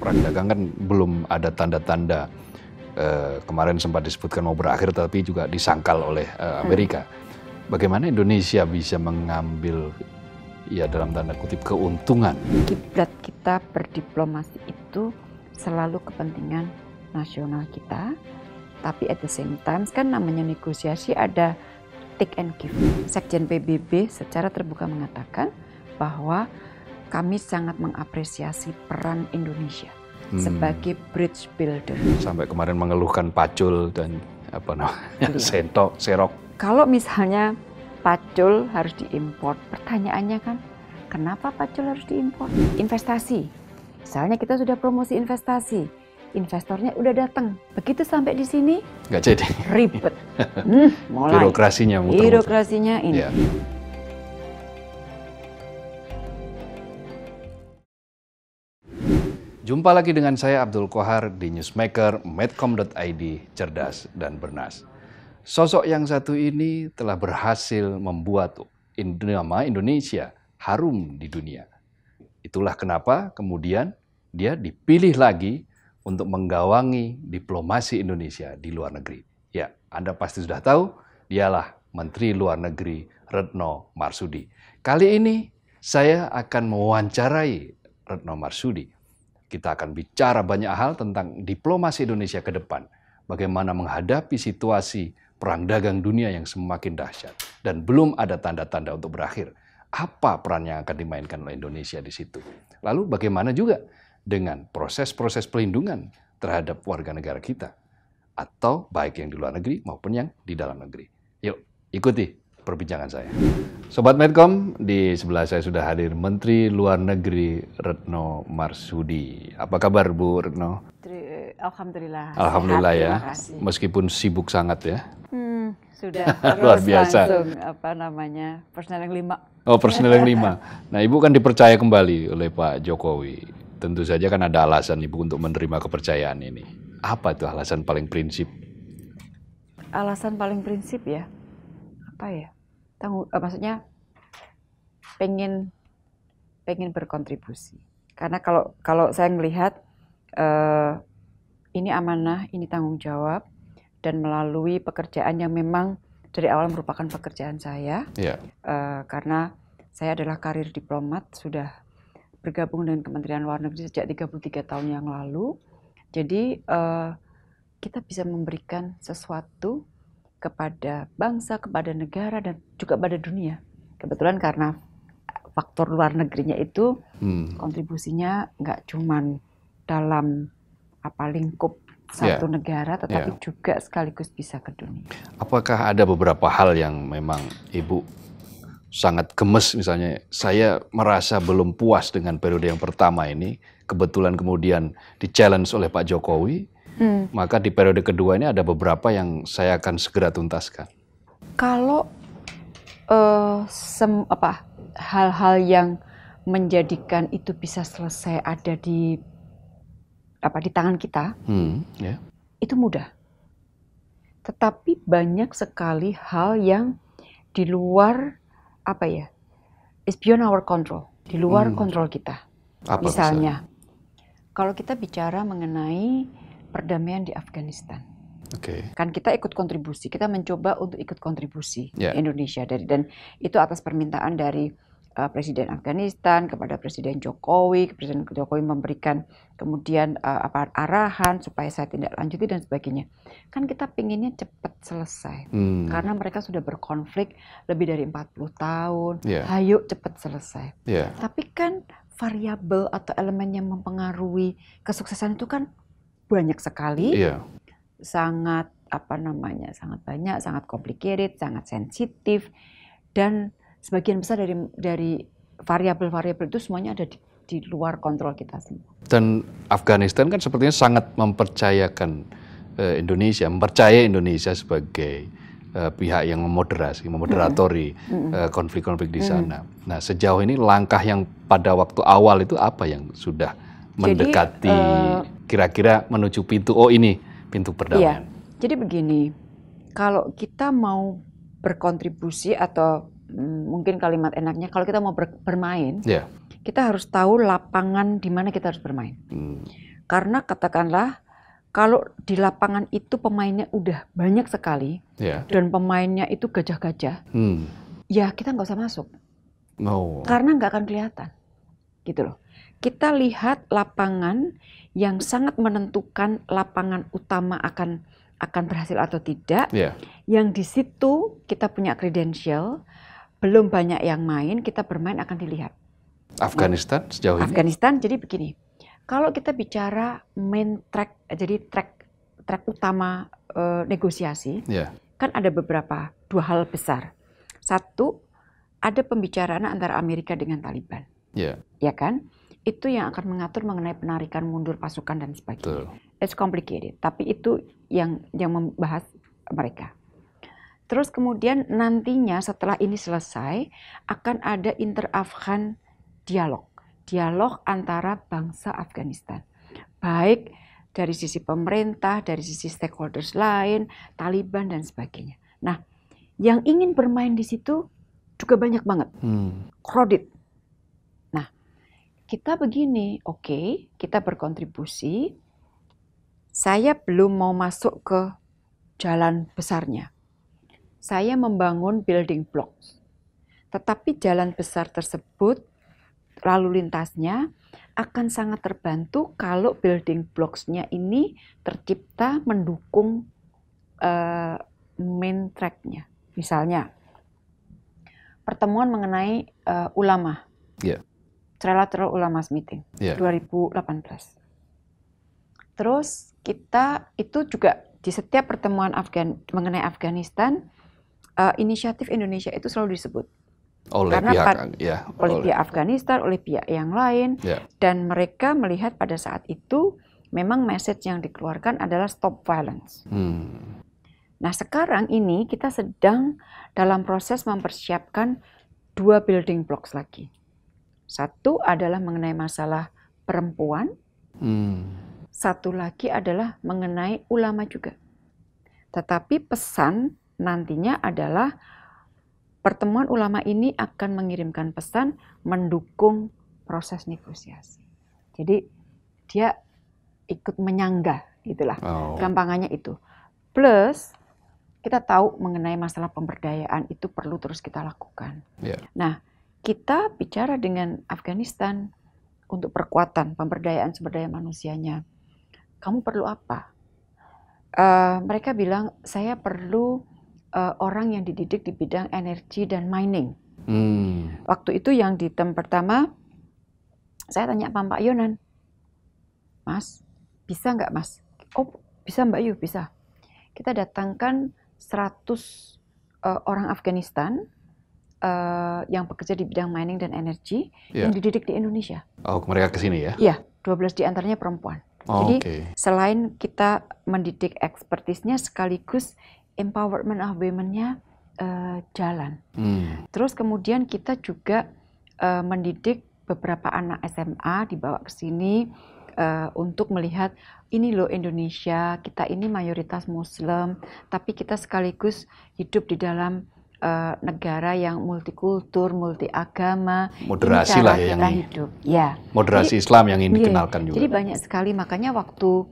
perang dagang kan belum ada tanda-tanda uh, kemarin sempat disebutkan mau berakhir tapi juga disangkal oleh uh, Amerika. Bagaimana Indonesia bisa mengambil ya dalam tanda kutip keuntungan? Kiblat kita berdiplomasi itu selalu kepentingan nasional kita, tapi at the same time kan namanya negosiasi ada take and give. Sekjen PBB secara terbuka mengatakan bahwa kami sangat mengapresiasi peran Indonesia hmm. sebagai bridge builder. Sampai kemarin mengeluhkan pacul dan apa no, iya. sentok, serok. Kalau misalnya pacul harus diimpor, pertanyaannya kan kenapa pacul harus diimpor? Investasi, misalnya kita sudah promosi investasi, investornya udah datang. Begitu sampai di sini, nggak jadi. Ribet. hmm, mulai. Birokrasinya muter-muter. Birokrasinya ini. Yeah. Jumpa lagi dengan saya Abdul Kohar di newsmaker medcom.id, cerdas dan bernas. Sosok yang satu ini telah berhasil membuat nama Indonesia harum di dunia. Itulah kenapa kemudian dia dipilih lagi untuk menggawangi diplomasi Indonesia di luar negeri. Ya, Anda pasti sudah tahu, dialah Menteri Luar Negeri Retno Marsudi. Kali ini saya akan mewawancarai Retno Marsudi kita akan bicara banyak hal tentang diplomasi Indonesia ke depan, bagaimana menghadapi situasi perang dagang dunia yang semakin dahsyat dan belum ada tanda-tanda untuk berakhir. Apa peran yang akan dimainkan oleh Indonesia di situ? Lalu bagaimana juga dengan proses-proses pelindungan terhadap warga negara kita atau baik yang di luar negeri maupun yang di dalam negeri. Yuk, ikuti perbincangan saya. Sobat Medcom, di sebelah saya sudah hadir Menteri Luar Negeri Retno Marsudi. Apa kabar Bu Retno? Eh, Alhamdulillah. Alhamdulillah ya. Meskipun sibuk sangat ya. Hmm, sudah luar biasa. Langsung, apa namanya? Personel yang lima. Oh, personel yang lima. Nah, Ibu kan dipercaya kembali oleh Pak Jokowi. Tentu saja kan ada alasan Ibu untuk menerima kepercayaan ini. Apa itu alasan paling prinsip? Alasan paling prinsip ya apa ya tanggung uh, eh, maksudnya pengen pengen berkontribusi karena kalau kalau saya melihat uh, ini amanah ini tanggung jawab dan melalui pekerjaan yang memang dari awal merupakan pekerjaan saya yeah. Iya. uh, karena saya adalah karir diplomat sudah bergabung dengan Kementerian Luar Negeri sejak 33 tahun yang lalu jadi uh, kita bisa memberikan sesuatu kepada bangsa, kepada negara, dan juga pada dunia. Kebetulan karena faktor luar negerinya itu hmm. kontribusinya nggak cuma dalam apa lingkup satu yeah. negara, tetapi yeah. juga sekaligus bisa ke dunia. Apakah ada beberapa hal yang memang ibu sangat gemes misalnya saya merasa belum puas dengan periode yang pertama ini kebetulan kemudian di challenge oleh Pak Jokowi Hmm. Maka di periode kedua ini ada beberapa yang saya akan segera tuntaskan. Kalau uh, sem apa hal-hal yang menjadikan itu bisa selesai ada di apa di tangan kita, hmm, yeah. itu mudah. Tetapi banyak sekali hal yang di luar apa ya, is beyond our control, di luar hmm. kontrol kita. Apa misalnya, misalnya, kalau kita bicara mengenai perdamaian di Afghanistan. Okay. Kan kita ikut kontribusi, kita mencoba untuk ikut kontribusi yeah. Indonesia dari dan itu atas permintaan dari uh, Presiden Afghanistan kepada Presiden Jokowi, Presiden Jokowi memberikan kemudian uh, apa arahan supaya saya tidak lanjuti dan sebagainya. Kan kita pinginnya cepat selesai hmm. karena mereka sudah berkonflik lebih dari 40 tahun. Yeah. Ayo cepat selesai. Yeah. Tapi kan variabel atau elemen yang mempengaruhi kesuksesan itu kan banyak sekali, yeah. sangat apa namanya, sangat banyak, sangat complicated, sangat sensitif, dan sebagian besar dari dari variabel-variabel itu semuanya ada di, di luar kontrol kita semua. Dan Afghanistan kan sepertinya sangat mempercayakan uh, Indonesia, mempercayai Indonesia sebagai eh, pihak yang memoderasi, memoderatori eh, konflik-konflik mm -hmm. di sana. Mm -hmm. Nah, sejauh ini langkah yang pada waktu awal itu apa yang sudah mendekati eh, kira-kira uh, menuju pintu oh ini pintu perdamaian. Iya. Jadi begini, kalau kita mau berkontribusi atau mm, mungkin kalimat enaknya kalau kita mau ber, bermain, yeah. kita harus tahu lapangan di mana kita harus bermain. Hmm. Karena katakanlah kalau di lapangan itu pemainnya udah banyak sekali yeah. dan pemainnya itu gajah-gajah, hmm. ya kita nggak usah masuk. No. Oh. Karena nggak akan kelihatan, gitu loh kita lihat lapangan yang sangat menentukan lapangan utama akan akan berhasil atau tidak. Yeah. Yang di situ kita punya kredensial, belum banyak yang main, kita bermain akan dilihat. Afghanistan sejauh Afghanistan, ini. Afghanistan jadi begini. Kalau kita bicara main track, jadi track track utama e, negosiasi, yeah. kan ada beberapa dua hal besar. Satu, ada pembicaraan antara Amerika dengan Taliban. Yeah. Ya kan? itu yang akan mengatur mengenai penarikan mundur pasukan dan sebagainya. Betul. It's complicated, tapi itu yang yang membahas mereka. Terus kemudian nantinya setelah ini selesai akan ada inter-Afghan dialog, dialog antara bangsa Afghanistan. Baik dari sisi pemerintah, dari sisi stakeholders lain, Taliban dan sebagainya. Nah, yang ingin bermain di situ juga banyak banget. Hmm. Kredit kita begini, oke, okay, kita berkontribusi. Saya belum mau masuk ke jalan besarnya. Saya membangun building blocks. Tetapi jalan besar tersebut lalu lintasnya akan sangat terbantu kalau building blocks-nya ini tercipta mendukung uh, main track-nya. Misalnya, pertemuan mengenai uh, ulama. Yeah. Trilateral Ulama's Meeting yeah. Iya. 2018. Terus kita itu juga di setiap pertemuan Afgan mengenai Afghanistan uh, eh, inisiatif Indonesia itu selalu disebut oleh karena pihak ya, oleh, oleh pihak Afghanistan oleh pihak yang lain ya. dan mereka melihat pada saat itu memang message yang dikeluarkan adalah stop violence. Hmm. Nah sekarang ini kita sedang dalam proses mempersiapkan dua building blocks lagi. Satu adalah mengenai masalah perempuan, hmm. satu lagi adalah mengenai ulama juga. Tetapi pesan nantinya adalah pertemuan ulama ini akan mengirimkan pesan mendukung proses negosiasi. Jadi dia ikut menyanggah, itulah oh. gampangannya itu. Plus kita tahu mengenai masalah pemberdayaan itu perlu terus kita lakukan. Yeah. Nah, kita bicara dengan Afghanistan untuk perkuatan pemberdayaan sumber daya manusianya. Kamu perlu apa? Uh, mereka bilang saya perlu uh, orang yang dididik di bidang energi dan mining. Hmm. Waktu itu yang di tempat pertama saya tanya sama Pak Yonan, Mas, bisa nggak Mas? Oh, bisa Mbak Yu, bisa. Kita datangkan 100 uh, eh, orang Afghanistan uh, yang bekerja di bidang mining dan energi yeah. yang dididik di Indonesia. Oh, mereka ke sini ya? Iya, 12 antaranya perempuan. Oh, Jadi okay. selain kita mendidik ekspertisnya sekaligus empowerment of women-nya uh, jalan. Hmm. Terus kemudian kita juga uh, mendidik beberapa anak SMA dibawa ke sini uh, untuk melihat ini loh Indonesia, kita ini mayoritas muslim, tapi kita sekaligus hidup di dalam uh, negara yang multikultur, multiagama, moderasi lah ya yang hidup. Ya. Moderasi jadi, Islam yang ini iya, dikenalkan juga. Jadi banyak sekali makanya waktu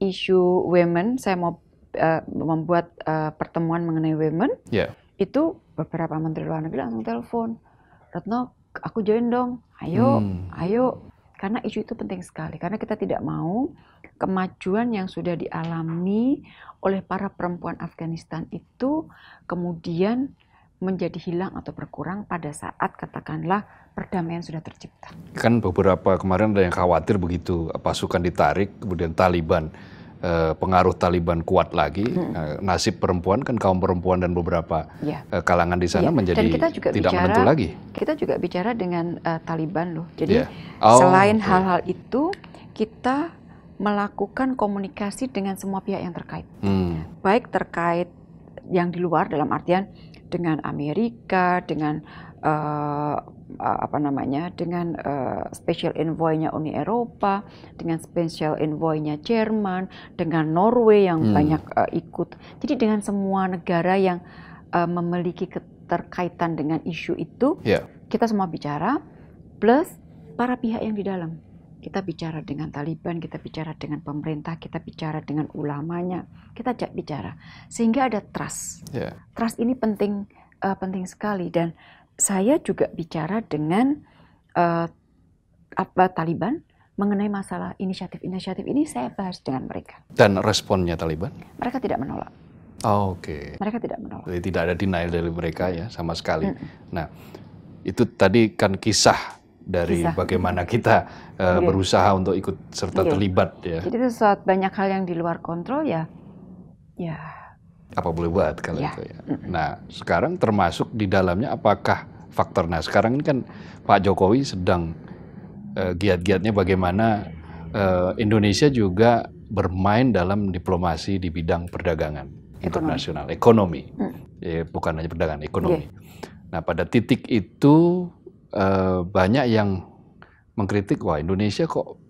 isu women saya mau uh, membuat uh, pertemuan mengenai women. Yeah. Itu beberapa menteri luar negeri langsung telepon, "Retno, aku join dong. Ayo, hmm. ayo." Karena isu itu penting sekali karena kita tidak mau kemajuan yang sudah dialami oleh para perempuan Afghanistan itu kemudian menjadi hilang atau berkurang pada saat katakanlah perdamaian sudah tercipta. Kan beberapa kemarin ada yang khawatir begitu pasukan ditarik kemudian Taliban eh, pengaruh Taliban kuat lagi hmm. nasib perempuan kan kaum perempuan dan beberapa ya. kalangan di sana ya. menjadi dan kita juga tidak bicara, menentu lagi. Kita juga bicara dengan uh, Taliban loh. Jadi ya. oh, selain hal-hal okay. itu kita melakukan komunikasi dengan semua pihak yang terkait. Hmm. Baik terkait yang di luar dalam artian dengan Amerika, dengan uh, apa namanya, dengan uh, special envoy-nya Uni Eropa, dengan special envoy-nya Jerman, dengan Norway yang hmm. banyak uh, ikut. Jadi dengan semua negara yang uh, memiliki keterkaitan dengan isu itu, yeah. kita semua bicara plus para pihak yang di dalam. Kita bicara dengan Taliban, kita bicara dengan pemerintah, kita bicara dengan ulamanya, kita ajak bicara sehingga ada trust. Yeah. Trust ini penting uh, penting sekali dan saya juga bicara dengan uh, apa Taliban mengenai masalah inisiatif-inisiatif ini saya bahas dengan mereka. Dan responnya Taliban? Mereka tidak menolak. Oh, Oke. Okay. Mereka tidak menolak. Jadi tidak ada denial dari mereka ya sama sekali. Mm -mm. Nah, itu tadi kan kisah dari Kisah. bagaimana kita uh, eh, yeah. berusaha untuk ikut serta yeah. terlibat ya. Jadi itu saat banyak hal yang di luar kontrol ya, ya. Apa boleh buat kalau yeah. itu ya. Nah sekarang termasuk di dalamnya apakah faktor? Nah sekarang ini kan Pak Jokowi sedang uh, giat-giatnya bagaimana uh, Indonesia juga bermain dalam diplomasi di bidang perdagangan ekonomi. internasional, ekonomi, Mm. ya, bukan hanya perdagangan, ekonomi. Yeah. Nah pada titik itu Eh, banyak yang mengkritik wah Indonesia kok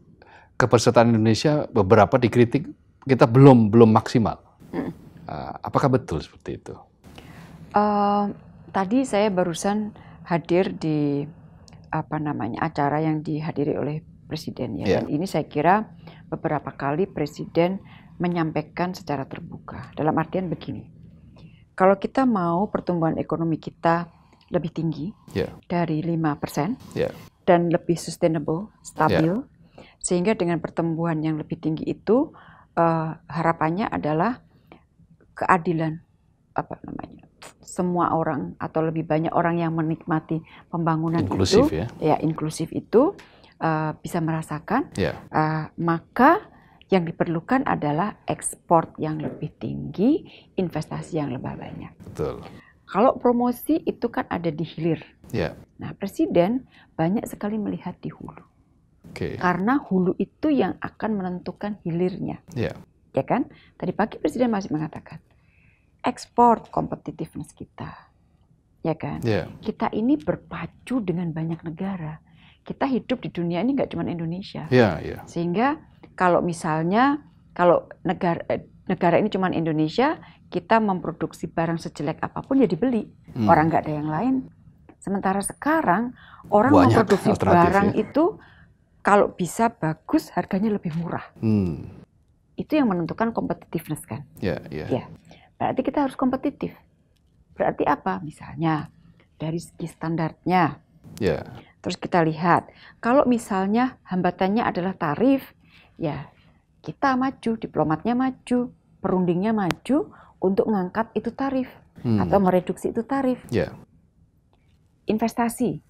kepesertaan Indonesia beberapa dikritik kita belum belum maksimal. Hmm. apakah betul seperti itu? Uh, tadi saya barusan hadir di apa namanya acara yang dihadiri oleh presiden ya. Yeah. Dan ini saya kira beberapa kali presiden menyampaikan secara terbuka. Dalam artian begini, kalau kita mau pertumbuhan ekonomi kita lebih tinggi yeah. dari lima yeah. dan lebih sustainable, stabil. Yeah. Sehingga dengan pertumbuhan yang lebih tinggi itu uh, harapannya adalah keadilan apa namanya? semua orang atau lebih banyak orang yang menikmati pembangunan inklusif, itu ya, ya inklusif itu uh, bisa merasakan yeah. Ya. uh, maka yang diperlukan adalah ekspor yang lebih tinggi, investasi yang lebih banyak. Betul. Kalau promosi itu kan ada di hilir. Yeah. Nah, presiden banyak sekali melihat di hulu. Okay. Karena hulu itu yang akan menentukan hilirnya. Yeah. Ya kan? Tadi pagi presiden masih mengatakan ekspor competitiveness kita. Ya kan? Yeah. Kita ini berpacu dengan banyak negara. Kita hidup di dunia ini nggak cuma Indonesia. Yeah, yeah. Sehingga kalau misalnya kalau negara eh, negara ini cuma Indonesia, kita memproduksi barang sejelek apapun ya dibeli hmm. orang nggak ada yang lain sementara sekarang orang Banyak memproduksi ya. barang ya. itu kalau bisa bagus harganya lebih murah hmm. itu yang menentukan kompetitiveness kan ya yeah. yeah. berarti kita harus kompetitif berarti apa misalnya dari segi standarnya yeah. terus kita lihat kalau misalnya hambatannya adalah tarif ya kita maju diplomatnya maju perundingnya maju untuk mengangkat itu tarif hmm. atau mereduksi itu tarif. Yeah. Investasi,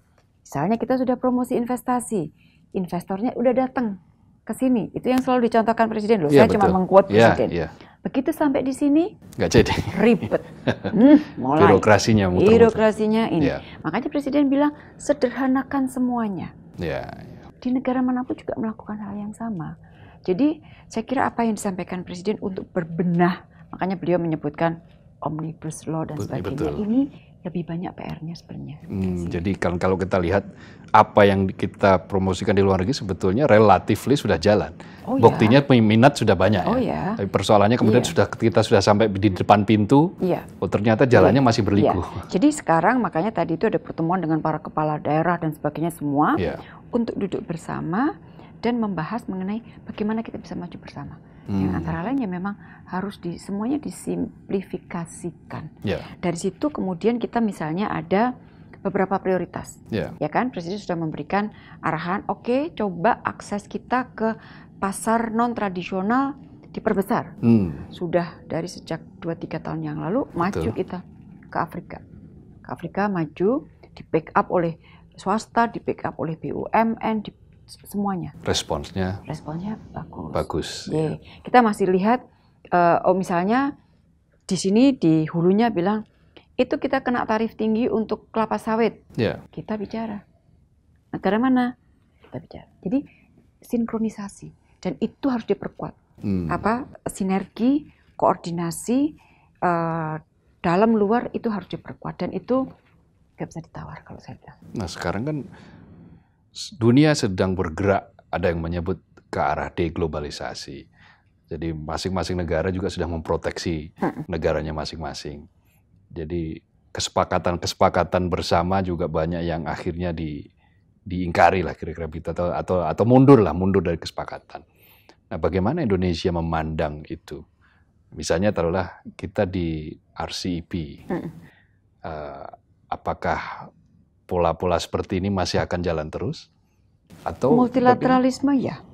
misalnya kita sudah promosi investasi, investornya udah datang ke sini. Itu yang selalu dicontohkan presiden loh. Yeah, Saya betul. cuma mengkuat yeah, presiden. Yeah. Begitu sampai di sini, nggak jadi. Ribet. Hmm, mulai. Birokrasinya muter-muter. Birokrasinya ini. Yeah. Makanya presiden bilang sederhanakan semuanya. Yeah, yeah. Di negara manapun juga melakukan hal yang sama. Jadi saya kira apa yang disampaikan presiden untuk berbenah Makanya beliau menyebutkan omnibus law dan sebagainya. Betul. Ini lebih banyak PR-nya sebenarnya. Hmm, jadi kalau kita lihat apa yang kita promosikan di luar negeri sebetulnya relatif sudah jalan. Oh, iya. Buktinya ya? minat sudah banyak ya. oh, ya. ya. Tapi persoalannya kemudian yeah. sudah kita sudah sampai di depan pintu. Yeah. Oh ternyata jalannya yeah. masih berliku. Yeah. Jadi sekarang makanya tadi itu ada pertemuan dengan para kepala daerah dan sebagainya semua yeah. untuk duduk bersama dan membahas mengenai bagaimana kita bisa maju bersama hmm. yang antara lain ya memang harus di semuanya disimplifikasikan. Yeah. Dari situ kemudian kita misalnya ada beberapa prioritas. Yeah. Ya kan presiden sudah memberikan arahan, oke okay, coba akses kita ke pasar non tradisional diperbesar. Hmm. Sudah dari sejak 2-3 tahun yang lalu maju kita ke Afrika. Ke Afrika maju di backup oleh swasta, di backup oleh BUMN, di semuanya. Responsnya? Responsnya bagus. Bagus. Yeah. Ya. Kita masih lihat, uh, oh misalnya di sini di hulunya bilang itu kita kena tarif tinggi untuk kelapa sawit. Yeah. Kita bicara negara mana kita bicara. Jadi sinkronisasi dan itu harus diperkuat. Hmm. Apa sinergi, koordinasi uh, dalam luar itu harus diperkuat dan itu nggak bisa ditawar kalau saya bilang. Nah sekarang kan dunia sedang bergerak, ada yang menyebut ke arah deglobalisasi. Jadi masing-masing negara juga sudah memproteksi hmm. negaranya masing-masing. Jadi kesepakatan-kesepakatan bersama juga banyak yang akhirnya di, diingkari lah kira-kira kita atau, atau atau mundur lah mundur dari kesepakatan. Nah, bagaimana Indonesia memandang itu? Misalnya taruhlah kita di RCEP, hmm. uh, apakah pola-pola seperti ini masih akan jalan terus? Atau multilateralisme ya.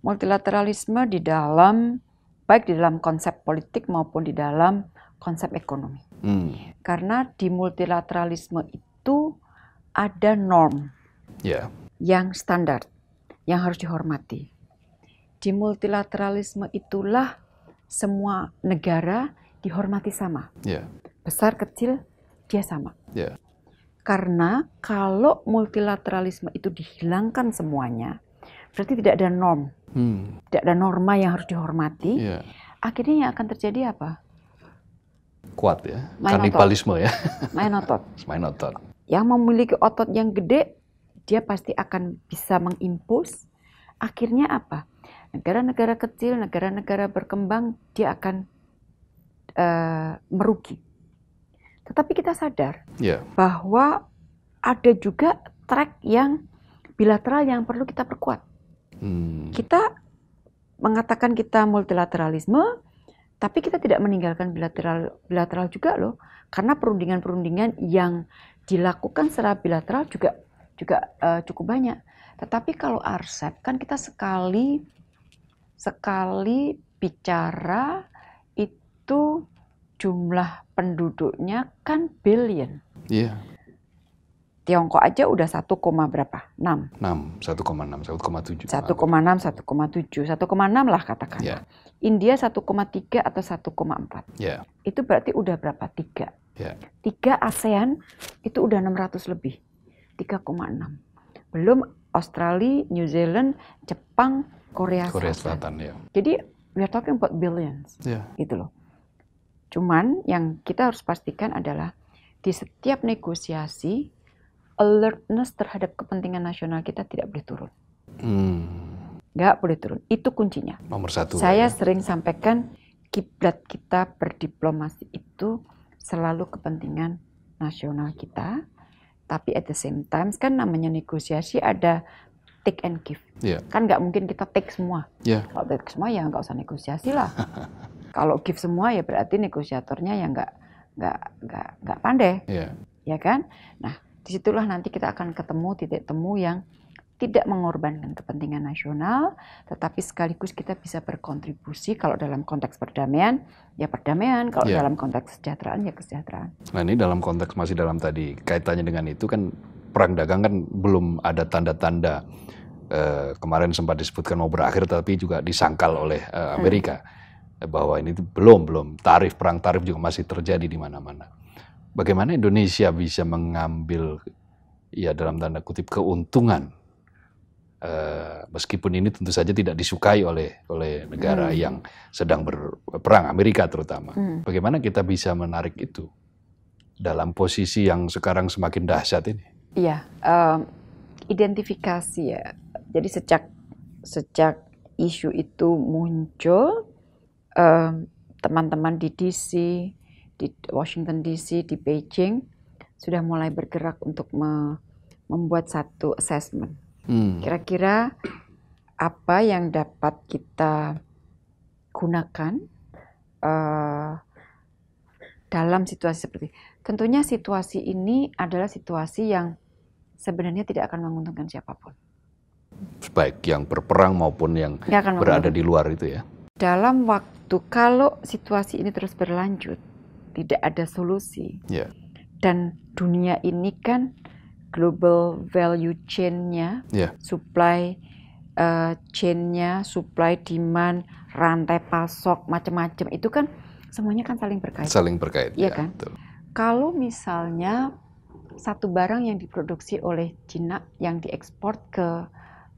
Multilateralisme di dalam baik di dalam konsep politik maupun di dalam konsep ekonomi. Hmm. Karena di multilateralisme itu ada norm yeah. yang standar yang harus dihormati. Di multilateralisme itulah semua negara dihormati sama. Yeah. Besar kecil dia sama. Yeah. Karena kalau multilateralisme itu dihilangkan semuanya, berarti tidak ada norm, hmm. tidak ada norma yang harus dihormati. Yeah. Akhirnya yang akan terjadi apa? Kuat ya, kanibalisme ya. Main otot. main otot. Yang memiliki otot yang gede, dia pasti akan bisa mengimpus. Akhirnya apa? Negara-negara kecil, negara-negara berkembang, dia akan uh, merugi. Tetapi kita sadar yeah. bahwa ada juga track yang bilateral yang perlu kita perkuat. Hmm. Kita mengatakan kita multilateralisme, tapi kita tidak meninggalkan bilateral bilateral juga loh, karena perundingan-perundingan yang dilakukan secara bilateral juga juga uh, cukup banyak. Tetapi kalau RCEP kan kita sekali sekali bicara itu jumlah penduduknya kan billion. Iya. Yeah. Tiongkok aja udah 1, berapa? 6. 6, 1,6, 1,7. 1,6, 1,7, 1,6 lah katakan. Yeah. India 1,3 atau 1,4. Ya. Yeah. Itu berarti udah berapa? 3. Ya. Yeah. 3 ASEAN itu udah 600 lebih. 3,6. Belum Australia, New Zealand, Jepang, Korea, Korea Selatan. Selatan ya. Jadi we are talking about billions. Yeah. Gitu loh. Cuman yang kita harus pastikan adalah di setiap negosiasi alertness terhadap kepentingan nasional kita tidak boleh turun. Hmm. boleh turun. Itu kuncinya. Nomor satu. Saya ya. sering sampaikan kiblat kita berdiplomasi itu selalu kepentingan nasional kita. Tapi at the same time kan namanya negosiasi ada take and give. Yeah. Kan nggak mungkin kita take semua. Yeah. Kalau take semua ya nggak usah negosiasi lah. Kalau give semua ya berarti negosiatornya yang nggak nggak nggak nggak pandai, yeah. ya kan? Nah disitulah nanti kita akan ketemu titik temu yang tidak mengorbankan kepentingan nasional, tetapi sekaligus kita bisa berkontribusi kalau dalam konteks perdamaian, ya perdamaian, kalau yeah. dalam konteks kesejahteraan, ya kesejahteraan. Nah ini dalam konteks masih dalam tadi, kaitannya dengan itu kan perang dagang kan belum ada tanda-tanda Uh, kemarin sempat disebutkan mau berakhir, tapi juga disangkal oleh uh, Amerika. Hmm Eh, bahwa ini belum belum tarif perang tarif juga masih terjadi di mana-mana. Bagaimana Indonesia bisa mengambil ya dalam tanda kutip keuntungan Uh, meskipun ini tentu saja tidak disukai oleh oleh negara hmm. yang sedang berperang Amerika terutama. Hmm. Bagaimana kita bisa menarik itu dalam posisi yang sekarang semakin dahsyat ini? Iya, uh, identifikasi ya. Jadi sejak sejak isu itu muncul teman-teman di DC, di Washington DC, di Beijing sudah mulai bergerak untuk me membuat satu assessment. Hmm. Kira-kira hmm. apa yang dapat kita gunakan uh, dalam situasi seperti ini? tentunya situasi ini adalah situasi yang sebenarnya tidak akan menguntungkan siapapun baik yang berperang maupun yang berada di luar itu ya dalam waktu kalau situasi ini terus berlanjut, tidak ada solusi. Yeah. Dan dunia ini kan global value chain-nya, yeah. supply uh, chain-nya, supply demand, rantai pasok, macam-macam itu kan semuanya kan saling berkait. Saling berkait. Iya ya, kan? Betul. Kalau misalnya satu barang yang diproduksi oleh Cina yang diekspor ke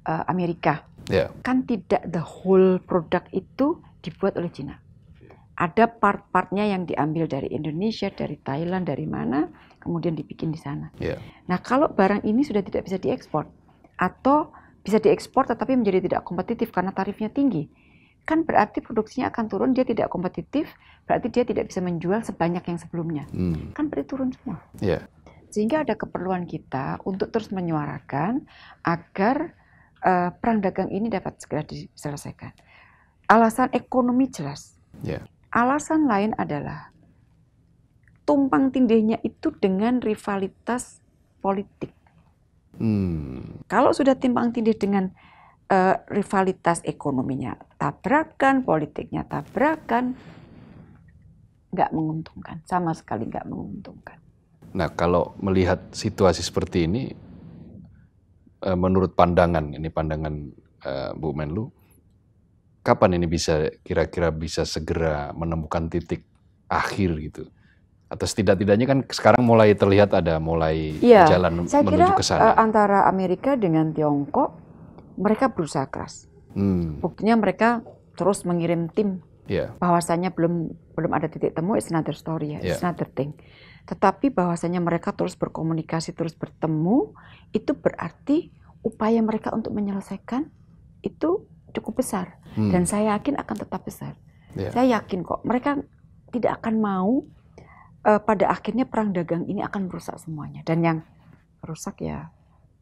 uh, Amerika, yeah. kan tidak the whole produk itu dibuat oleh Cina. Ada part-partnya yang diambil dari Indonesia, dari Thailand, dari mana, kemudian dibikin di sana. Yeah. Nah kalau barang ini sudah tidak bisa diekspor atau bisa diekspor tetapi menjadi tidak kompetitif karena tarifnya tinggi, kan berarti produksinya akan turun, dia tidak kompetitif, berarti dia tidak bisa menjual sebanyak yang sebelumnya. Mm. Kan berarti turun semua. Yeah. Sehingga ada keperluan kita untuk terus menyuarakan agar uh, perang dagang ini dapat segera diselesaikan. Alasan ekonomi jelas. Yeah. Alasan lain adalah tumpang tindihnya itu dengan rivalitas politik. Hmm. Kalau sudah tumpang tindih dengan uh, rivalitas ekonominya tabrakan, politiknya tabrakan, nggak menguntungkan, sama sekali nggak menguntungkan. Nah, kalau melihat situasi seperti ini, Eh, menurut pandangan ini pandangan eh, Bu Menlu kapan ini bisa kira-kira bisa segera menemukan titik akhir gitu atau setidak-tidaknya kan sekarang mulai terlihat ada mulai ya, jalan menuju ke sana. Eh, antara Amerika dengan Tiongkok mereka berusaha keras. Hmm. Buktinya mereka terus mengirim tim yeah. bahwasanya belum belum ada titik temu it's another story ya yeah. it's another thing tetapi bahwasanya mereka terus berkomunikasi terus bertemu itu berarti upaya mereka untuk menyelesaikan itu cukup besar hmm. dan saya yakin akan tetap besar yeah. saya yakin kok mereka tidak akan mau uh, pada akhirnya perang dagang ini akan merusak semuanya dan yang rusak ya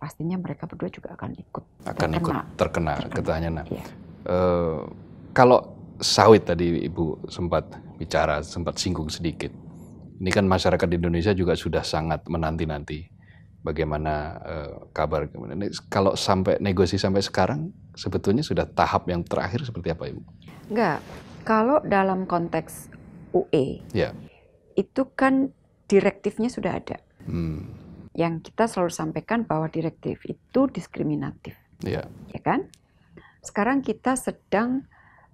pastinya mereka berdua juga akan ikut akan terkena, ikut terkena, terkena. nah Yeah. Uh, kalau sawit tadi Ibu sempat bicara, sempat singgung sedikit. Ini kan masyarakat di Indonesia juga sudah sangat menanti-nanti bagaimana uh, kabar ini Kalau sampai negosiasi sampai sekarang, sebetulnya sudah tahap yang terakhir seperti apa Ibu? Enggak. Kalau dalam konteks UE, ya. itu kan direktifnya sudah ada. Hmm. Yang kita selalu sampaikan bahwa direktif itu diskriminatif. ya, Ya kan? Sekarang kita sedang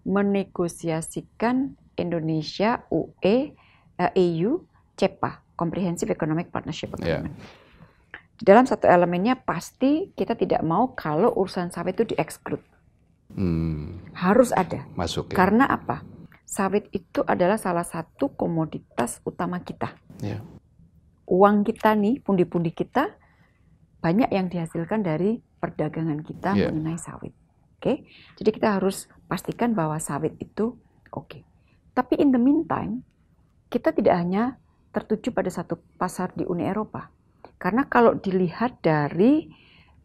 menegosiasikan Indonesia UE EU eh, e CEPA Comprehensive Economic Partnership ya. Agreement. Yeah. dalam satu elemennya pasti kita tidak mau kalau urusan sawit itu dieksklud. Hmm. Harus ada. Masuk. Ya. Karena apa? Sawit itu adalah salah satu komoditas utama kita. Yeah. Uang kita nih, pundi-pundi kita banyak yang dihasilkan dari perdagangan kita yeah. mengenai sawit. Oke. Okay? Jadi kita harus pastikan bahwa sawit itu oke. Okay. Tapi in the meantime, kita tidak hanya tertuju pada satu pasar di Uni Eropa. Karena kalau dilihat dari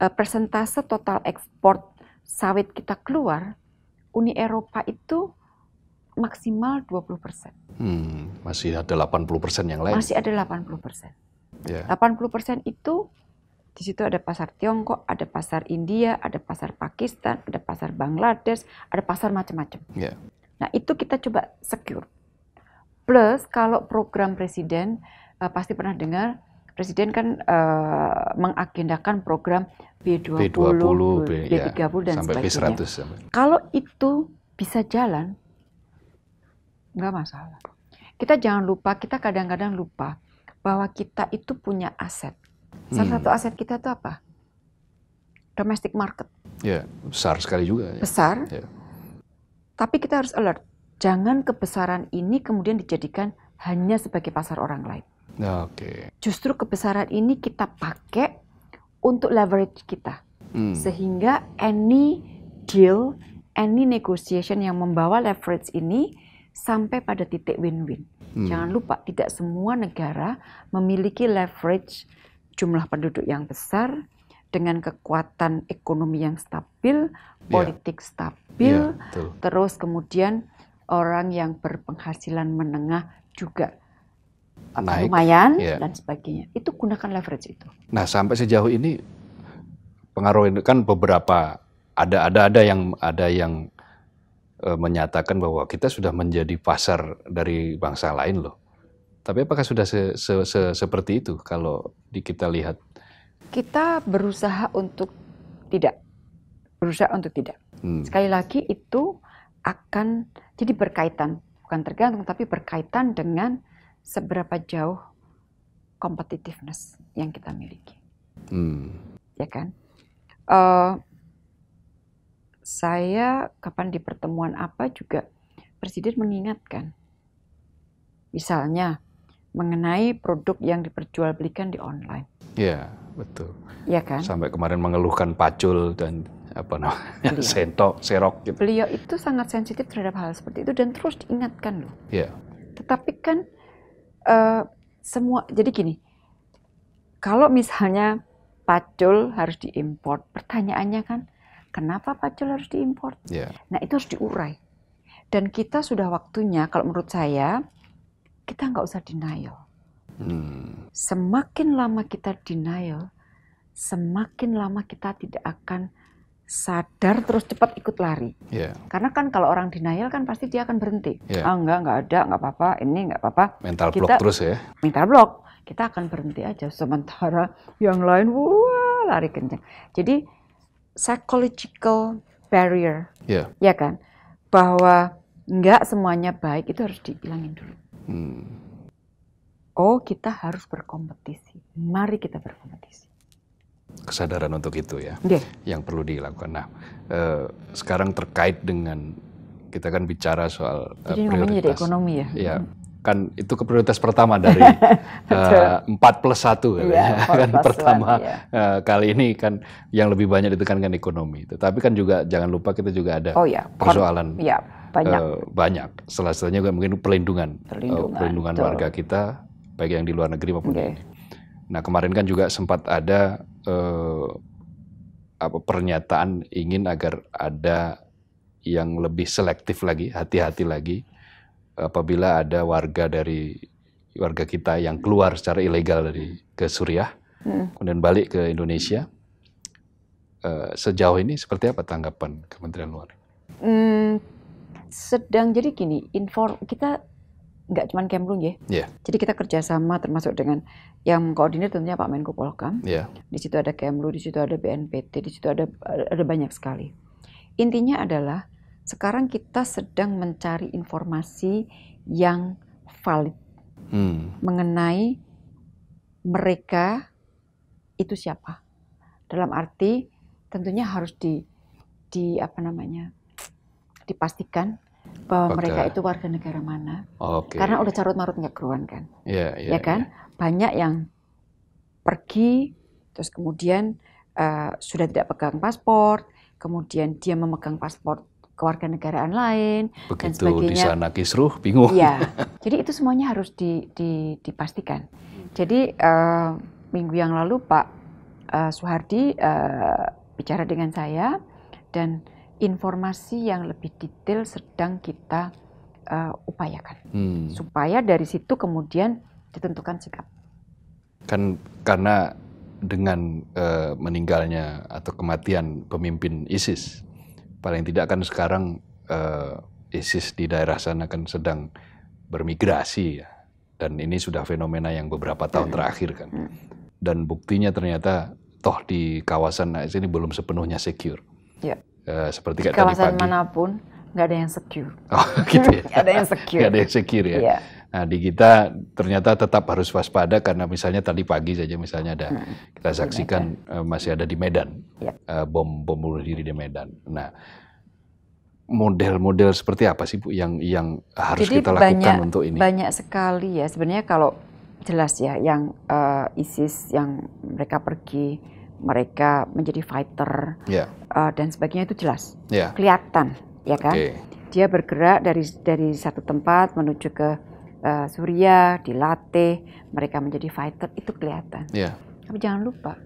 uh, persentase total ekspor sawit kita keluar, Uni Eropa itu maksimal 20%. Hmm, masih ada 80% yang lain. Masih ada 80%. Yeah. 80% itu di situ ada pasar Tiongkok, ada pasar India, ada pasar Pakistan, ada pasar Bangladesh, ada pasar macam-macam. Yeah. Nah, itu kita coba secure. Plus, kalau program presiden uh, pasti pernah dengar, presiden kan uh, mengagendakan program B20, B20 B, B30 ya, dan sampai sebagainya. B100, Kalau itu bisa jalan, nggak masalah. Kita jangan lupa, kita kadang-kadang lupa bahwa kita itu punya aset. Salah hmm. satu aset kita itu apa? Domestic market. Ya, besar sekali juga. Ya. Besar. Ya. Tapi kita harus alert. Jangan kebesaran ini kemudian dijadikan hanya sebagai pasar orang lain. Oke. Okay. Justru kebesaran ini kita pakai untuk leverage kita. Hmm. Sehingga any deal, any negotiation yang membawa leverage ini sampai pada titik win-win. Hmm. Jangan lupa tidak semua negara memiliki leverage jumlah penduduk yang besar, dengan kekuatan ekonomi yang stabil, iya. politik yeah. stabil, yeah, iya, terus kemudian orang yang berpenghasilan menengah juga Naik, lumayan yeah. dan sebagainya. Itu gunakan leverage itu. Nah sampai sejauh ini pengaruh ini kan beberapa ada ada ada yang ada yang e, menyatakan bahwa kita sudah menjadi pasar dari bangsa lain loh. Tapi apakah sudah se -se -se seperti itu kalau di kita lihat? Kita berusaha untuk tidak. Berusaha untuk tidak. Hmm. Sekali lagi itu akan jadi berkaitan, bukan tergantung tapi berkaitan dengan seberapa jauh competitiveness yang kita miliki. Hmm. Ya kan? Uh, saya kapan di pertemuan apa juga presiden mengingatkan. Misalnya mengenai produk yang diperjualbelikan di online. Iya, betul. Iya kan? Sampai kemarin mengeluhkan pacul dan apa namanya sentok, serok gitu. Beliau itu sangat sensitif terhadap hal seperti itu dan terus diingatkan loh. Iya. Tetapi kan uh, semua jadi gini. Kalau misalnya pacul harus diimpor, pertanyaannya kan kenapa pacul harus diimpor? Iya. Nah, itu harus diurai. Dan kita sudah waktunya kalau menurut saya kita nggak usah denial. Hmm. Semakin lama kita denial, semakin lama kita tidak akan sadar terus cepat ikut lari. Yeah. Karena kan kalau orang denial kan pasti dia akan berhenti. Yeah. Ah enggak, enggak ada, enggak apa-apa, ini enggak apa-apa. Mental kita, block terus ya. Mental block. Kita akan berhenti aja sementara yang lain wah lari kenceng. Jadi psychological barrier. Yeah. Ya kan? Bahwa enggak semuanya baik itu harus dibilangin dulu. Hmm. Oh, kita harus berkompetisi. Mari kita berkompetisi. Kesadaran untuk itu ya, yeah. yang perlu dilakukan. Nah, eh, sekarang terkait dengan kita kan bicara soal eh, jadi prioritas. Jadi ekonomi ya. ya hmm kan itu ke prioritas pertama dari eh, empat uh, plus satu yeah, iya, kan plus pertama one, yeah. uh, kali ini kan yang lebih banyak ditekankan ekonomi tetapi kan juga jangan lupa kita juga ada oh, yeah. persoalan yeah banyak. Uh, banyak. Salah satunya juga mungkin perlindungan, eh, perlindungan, uh, perlindungan warga kita, baik yang di luar negeri maupun. Okay. Di. Nah kemarin kan juga sempat ada uh, apa pernyataan ingin agar ada yang lebih selektif lagi, hati-hati lagi apabila ada warga dari warga kita yang keluar secara ilegal dari ke Suriah, hmm. kemudian balik ke Indonesia. Uh, sejauh ini seperti apa tanggapan Kementerian Luar? Hmm, sedang jadi gini, inform kita nggak cuma Kemlu ya. Yeah. Jadi kita kerjasama termasuk dengan yang koordinir tentunya Pak Menko Polkam. Yeah. Di situ ada Kemlu, di situ ada BNPT, di situ ada ada banyak sekali. Intinya adalah sekarang kita sedang mencari informasi yang valid hmm. mengenai mereka itu siapa. Dalam arti tentunya harus di di apa namanya dipastikan bahwa Apakah? mereka itu warga negara mana. okay. Karena udah carut marut nggak keruan kan. Yeah, yeah, ya kan? Yeah. Banyak yang pergi terus kemudian uh, sudah tidak pegang paspor, kemudian dia memegang paspor kewarganegaraan lain Begitu dan sebagainya. di sana kisruh bingung. Iya. Jadi itu semuanya harus di, di, dipastikan. Jadi uh, minggu yang lalu Pak uh, eh, Soehardi uh, bicara dengan saya dan informasi yang lebih detail sedang kita uh, upayakan hmm. supaya dari situ kemudian ditentukan sikap. Kan karena dengan uh, meninggalnya atau kematian pemimpin ISIS, paling tidak kan sekarang uh, ISIS di daerah sana kan sedang bermigrasi ya, dan ini sudah fenomena yang beberapa tahun hmm. terakhir kan, hmm. dan buktinya ternyata toh di kawasan AS ini belum sepenuhnya secure. Yeah. Eh, seperti kayak kawasan tadi pagi. manapun nggak ada yang secure. Oh, gitu ya. gak ada yang secure. Gak ada yang secure ya. Yeah. Nah, di kita ternyata tetap harus waspada karena misalnya tadi pagi saja misalnya ada hmm. kita saksikan uh, masih ada di Medan yeah. Iya. uh, bom bom bunuh diri di Medan. Nah, model-model seperti apa sih Bu yang yang harus Jadi kita lakukan banyak, untuk ini? Banyak sekali ya sebenarnya kalau jelas ya yang uh, ISIS yang mereka pergi mereka menjadi fighter yeah. Ya. uh, dan sebagainya itu jelas, yeah. kelihatan, ya kan? Okay. Dia bergerak dari dari satu tempat menuju ke uh, Suriah, dilatih, mereka menjadi fighter itu kelihatan. Yeah. Tapi jangan lupa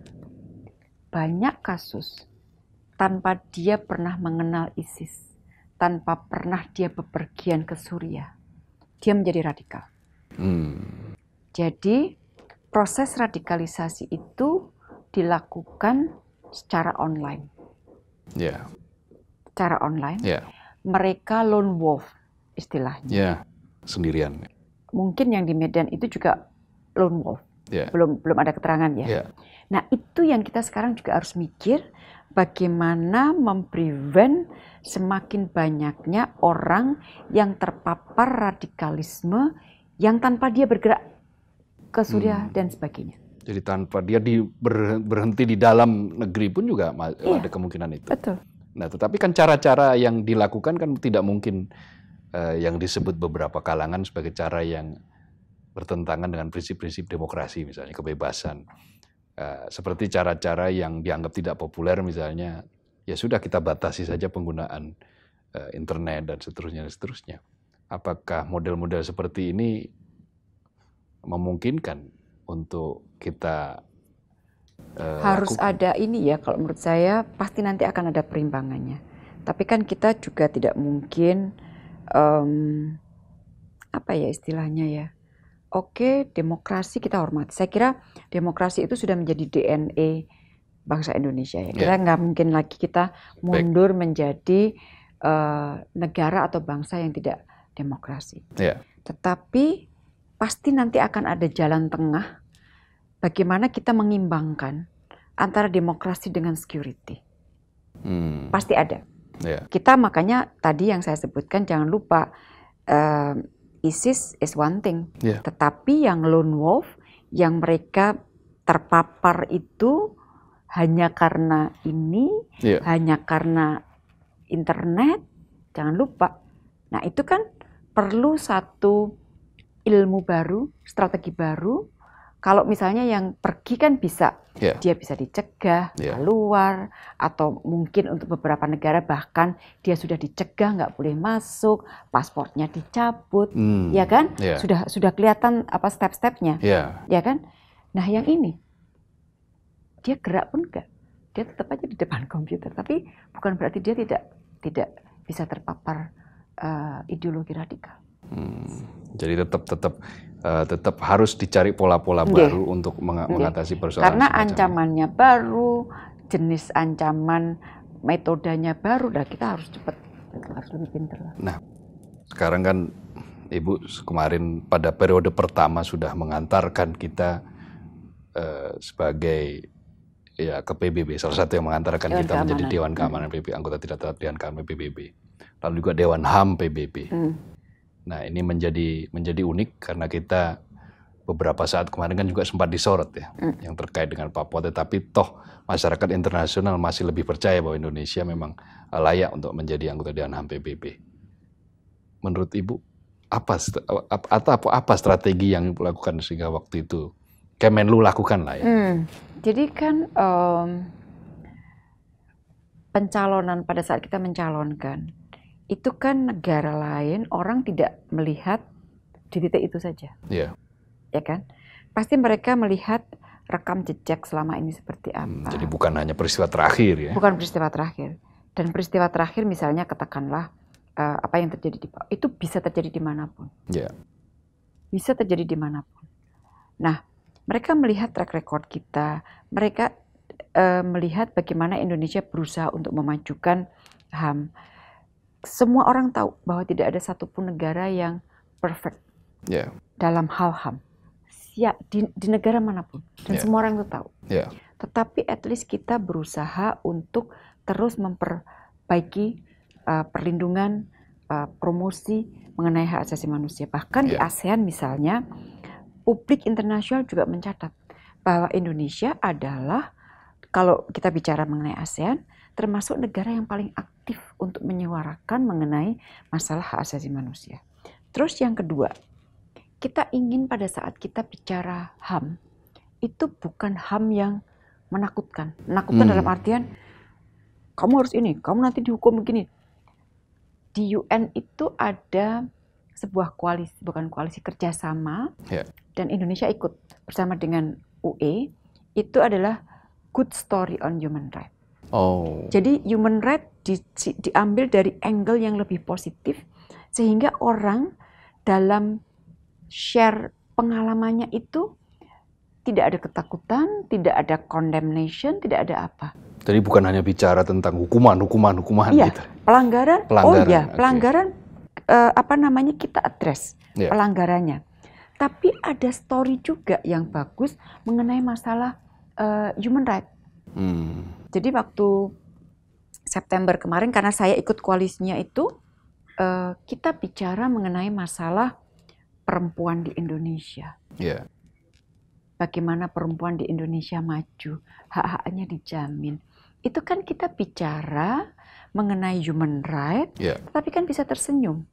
banyak kasus tanpa dia pernah mengenal ISIS, tanpa pernah dia bepergian ke Suriah, dia menjadi radikal. Hmm. Jadi proses radikalisasi itu dilakukan secara online. Yeah. Secara online. Yeah. Mereka lone wolf istilahnya. Yeah. Sendirian. Mungkin yang di Medan itu juga lone wolf. Yeah. Belum belum ada keterangan ya. Yeah. Nah, itu yang kita sekarang juga harus mikir bagaimana memprevent semakin banyaknya orang yang terpapar radikalisme yang tanpa dia bergerak ke Suriah hmm. dan sebagainya. Jadi tanpa dia di, berhenti di dalam negeri pun juga ya, ada kemungkinan itu. Betul. Nah, tetapi kan cara-cara yang dilakukan kan tidak mungkin uh, yang disebut beberapa kalangan sebagai cara yang bertentangan dengan prinsip-prinsip demokrasi misalnya kebebasan. Uh, seperti cara-cara yang dianggap tidak populer misalnya, ya sudah kita batasi saja penggunaan uh, internet dan seterusnya dan seterusnya. Apakah model-model seperti ini memungkinkan untuk kita uh, harus lakukan. ada ini ya kalau menurut saya pasti nanti akan ada perimbangannya. Tapi kan kita juga tidak mungkin um, apa ya istilahnya ya. Oke, demokrasi kita hormati. Saya kira demokrasi itu sudah menjadi DNA e bangsa Indonesia ya. Kita yeah. nggak mungkin lagi kita mundur Baik. menjadi uh, negara atau bangsa yang tidak demokrasi. Yeah. Tetapi pasti nanti akan ada jalan tengah bagaimana kita mengimbangkan antara demokrasi dengan security. Hmm. Pasti ada. Yeah. Kita makanya tadi yang saya sebutkan jangan lupa uh, ISIS is one thing, yeah. tetapi yang lone wolf yang mereka terpapar itu hanya karena ini, yeah. hanya karena internet, jangan lupa. Nah itu kan perlu satu ilmu baru, strategi baru. Kalau misalnya yang pergi kan bisa, yeah. dia bisa dicegah yeah. keluar, atau mungkin untuk beberapa negara bahkan dia sudah dicegah nggak boleh masuk, pasportnya dicabut, mm. ya kan? Yeah. Sudah sudah kelihatan apa step-stepnya, yeah. ya kan? Nah yang ini dia gerak pun nggak, dia tetap aja di depan komputer, tapi bukan berarti dia tidak tidak bisa terpapar uh, ideologi radikal. Hmm. Jadi tetap tetap uh, tetap harus dicari pola-pola baru untuk meng mengatasi persoalan. Karena ancamannya baru, jenis ancaman, metodenya baru, dah kita harus cepat harus lebih pintar. Nah, sekarang kan Ibu kemarin pada periode pertama sudah mengantarkan kita uh, sebagai ya ke PBB, salah satu yang mengantarkan Dewan kita keamanan. menjadi Dewan hmm. Keamanan PBB, anggota tidak tetap Dewan Keamanan PBB. Lalu juga Dewan HAM PBB. Hmm Nah, ini menjadi menjadi unik karena kita beberapa saat kemarin kan juga sempat disorot ya mm. yang terkait dengan Papua tetapi toh masyarakat internasional masih lebih percaya bahwa Indonesia memang eh, layak untuk menjadi anggota Dewan HAM PBB. Menurut Ibu apa atau apa, apa strategi yang dilakukan sehingga waktu itu Kemenlu lakukan lah ya. Mm. Jadi kan um, pencalonan pada saat kita mencalonkan itu kan negara lain orang tidak melihat di titik itu saja. Iya. Yeah. Ya kan? Pasti mereka melihat rekam jejak selama ini seperti hmm, apa. Hmm, jadi bukan hanya peristiwa terakhir ya. Bukan peristiwa terakhir. Dan peristiwa terakhir misalnya katakanlah uh, apa yang terjadi di Papua itu bisa terjadi dimanapun. Iya. Yeah. Bisa terjadi di dimanapun. Nah, mereka melihat track record kita, mereka uh, melihat bagaimana Indonesia berusaha untuk memajukan HAM semua orang tahu bahwa tidak ada satupun negara yang perfect yeah. dalam hal HAM. Ya, di, di negara manapun. Dan yeah. semua orang itu tahu. Yeah. Tetapi at least kita berusaha untuk terus memperbaiki uh, perlindungan, uh, promosi mengenai hak asasi manusia. Bahkan yeah. di ya. ASEAN misalnya, publik internasional juga mencatat bahwa Indonesia adalah, kalau kita bicara mengenai ASEAN, termasuk negara yang paling aktif untuk menyuarakan mengenai masalah hak asasi manusia. Terus yang kedua, kita ingin pada saat kita bicara HAM, itu bukan HAM yang menakutkan. Menakutkan hmm. dalam artian, kamu harus ini, kamu nanti dihukum begini. Di UN itu ada sebuah koalisi, bukan koalisi kerjasama, yeah. dan Indonesia ikut bersama dengan UE, itu adalah Good Story on Human Rights. Oh. Jadi human right di, diambil dari angle yang lebih positif sehingga orang dalam share pengalamannya itu tidak ada ketakutan, tidak ada condemnation, tidak ada apa. Jadi bukan hanya bicara tentang hukuman, hukuman, hukuman. Iya, gitu. pelanggaran, oh pelanggaran. Oh iya, okay. pelanggaran uh, apa namanya kita address yeah. pelanggarannya. Tapi ada story juga yang bagus mengenai masalah uh, human right. Hmm jadi waktu September kemarin karena saya ikut koalisinya itu uh, kita bicara mengenai masalah perempuan di Indonesia. Yeah. Bagaimana perempuan di Indonesia maju, hak-haknya dijamin. Itu kan kita bicara mengenai human right, yeah. tapi kan bisa tersenyum,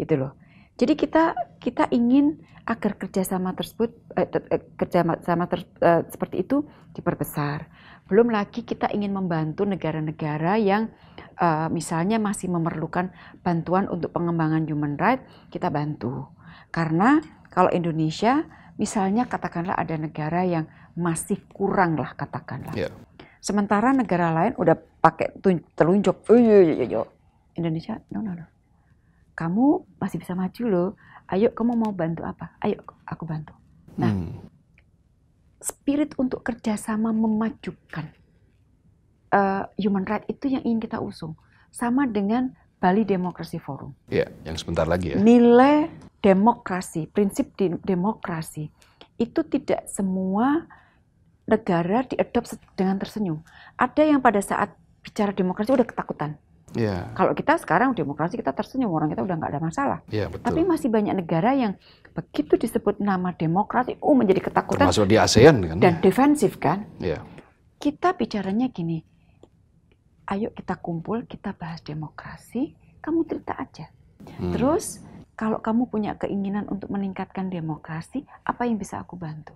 gitu loh. Jadi kita kita ingin agar kerjasama tersebut eh, eh kerjasama ter, eh, seperti itu diperbesar belum lagi kita ingin membantu negara-negara yang uh, misalnya masih memerlukan bantuan untuk pengembangan human right, kita bantu. Karena kalau Indonesia, misalnya katakanlah ada negara yang masih kurang lah katakanlah. Yeah. Sementara negara lain udah pakai telunjuk, Indonesia, no no no. Kamu masih bisa maju loh. Ayo, kamu mau bantu apa? Ayo, aku bantu. Nah, hmm spirit untuk kerjasama memajukan uh, human right itu yang ingin kita usung. Sama dengan Bali Demokrasi Forum. Iya, yang sebentar lagi ya. Nilai demokrasi, prinsip demokrasi itu tidak semua negara diadopsi dengan tersenyum. Ada yang pada saat bicara demokrasi udah ketakutan. Yeah. Kalau kita sekarang demokrasi kita tersenyum orang kita udah nggak ada masalah. Yeah, betul. Tapi masih banyak negara yang begitu disebut nama demokrasi, oh menjadi ketakutan. Termasuk di ASEAN kan? Dan defensif kan? Yeah. Kita bicaranya gini, ayo kita kumpul, kita bahas demokrasi, kamu cerita aja. Hmm. Terus kalau kamu punya keinginan untuk meningkatkan demokrasi, apa yang bisa aku bantu?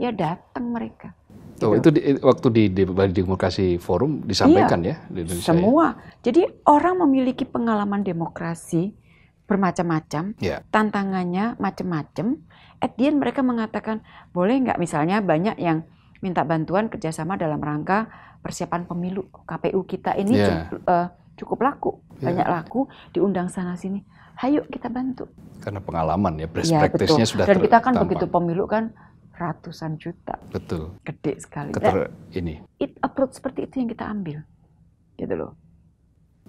ya datang mereka. Oh, itu di, eh, waktu di, di Demokrasi Forum disampaikan iya, ya di ya? Semua. Jadi orang memiliki pengalaman demokrasi bermacam-macam, yeah. tantangannya macam-macam. At the end mereka mengatakan boleh nggak misalnya banyak yang minta bantuan kerjasama dalam rangka persiapan pemilu KPU kita ini yeah. cukup, uh, cukup laku, yeah. banyak laku diundang sana sini. Hayuk kita bantu. Karena pengalaman ya, best ya, practice-nya sudah Dan kita kan tampang. begitu pemilu kan ratusan juta. Betul. Gede sekali. Keter ini. It approach seperti itu yang kita ambil, gitu loh.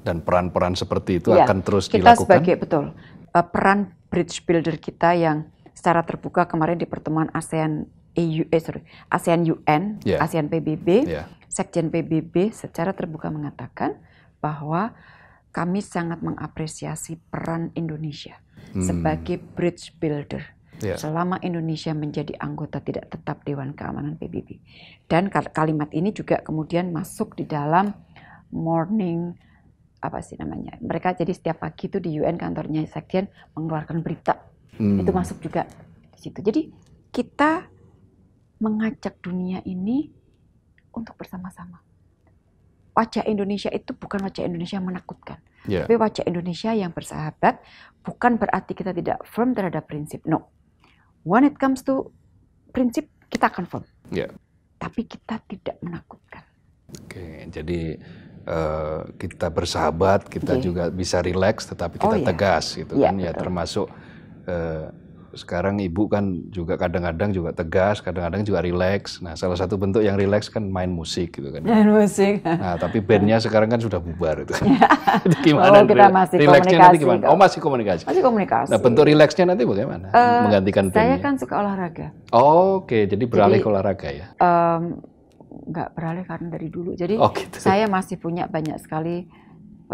Dan peran-peran seperti itu ya, akan terus kita dilakukan. Kita sebagai betul eh, peran bridge builder kita yang secara terbuka kemarin di pertemuan ASEAN EU, eh, sorry, ASEAN UN, yeah. ASEAN PBB, yeah. Sekjen PBB secara terbuka mengatakan bahwa kami sangat mengapresiasi peran Indonesia hmm. sebagai bridge builder yeah. selama Indonesia menjadi anggota tidak tetap Dewan Keamanan PBB. Dan kalimat ini juga kemudian masuk di dalam morning apa sih namanya? Mereka jadi setiap pagi itu di UN kantornya Sekjen mengeluarkan berita. Hmm. Itu masuk juga di situ. Jadi kita mengajak dunia ini untuk bersama-sama. Wajah Indonesia itu bukan wajah Indonesia yang menakutkan. Yeah. Tapi wajah Indonesia yang bersahabat bukan berarti kita tidak firm terhadap prinsip. No when it comes to prinsip kita confirm. Yeah. Tapi kita tidak menakutkan. Oke, okay, jadi uh, kita bersahabat, kita okay. Iya. juga bisa rileks, tetapi kita oh, yeah. tegas gitu yeah, kan, ya termasuk uh, sekarang ibu kan juga kadang-kadang juga tegas, kadang-kadang juga rileks. Nah, salah satu bentuk yang rileks kan main musik gitu kan. Main musik. Nah, tapi bandnya sekarang kan sudah bubar itu. Jadi ya. gimana? Oh, kita masih komunikasi. nanti gimana? Oh, masih komunikasi. Masih komunikasi. Nah, bentuk rileksnya nanti bagaimana? Uh, Menggantikan bandnya. Saya kan suka olahraga. Oh, Oke, okay. jadi beralih jadi, ke olahraga ya. Um, nggak beralih karena dari dulu. Jadi oh, gitu. saya masih punya banyak sekali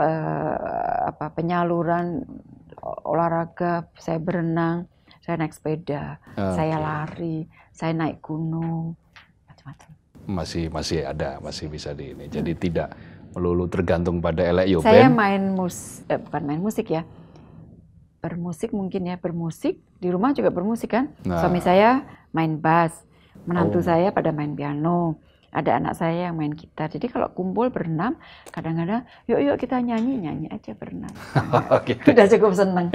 uh, apa penyaluran olahraga, saya berenang saya naik sepeda, okay. saya lari, saya naik gunung, macam-macam. Masih masih ada, masih bisa di ini. Jadi hmm. tidak melulu tergantung pada elek yo ya, Saya main mus, eh, bukan main musik ya, bermusik mungkin ya bermusik di rumah juga bermusik kan. Nah. Suami saya main bass, menantu oh. saya pada main piano ada anak saya yang main gitar. Jadi kalau kumpul berenam, kadang-kadang yuk yuk kita nyanyi nyanyi aja berenam. Sudah cukup senang.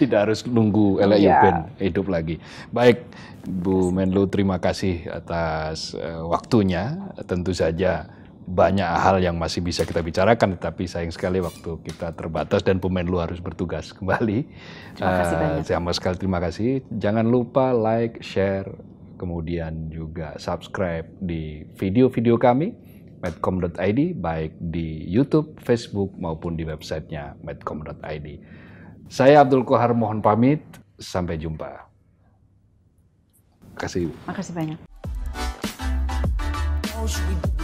Tidak harus nunggu LAU ya. Band hidup lagi. Baik, Bu Menlu terima kasih atas uh, waktunya. Tentu saja banyak hal yang masih bisa kita bicarakan, tetapi sayang sekali waktu kita terbatas dan pemain lu harus bertugas kembali. Terima kasih eh, banyak. Uh, sama sekali terima kasih. Jangan lupa like, share, kemudian juga subscribe di video-video kami medcom.id baik di YouTube, Facebook maupun di websitenya medcom.id. Saya Abdul Kohar mohon pamit, sampai jumpa. Terima kasih. Terima kasih banyak.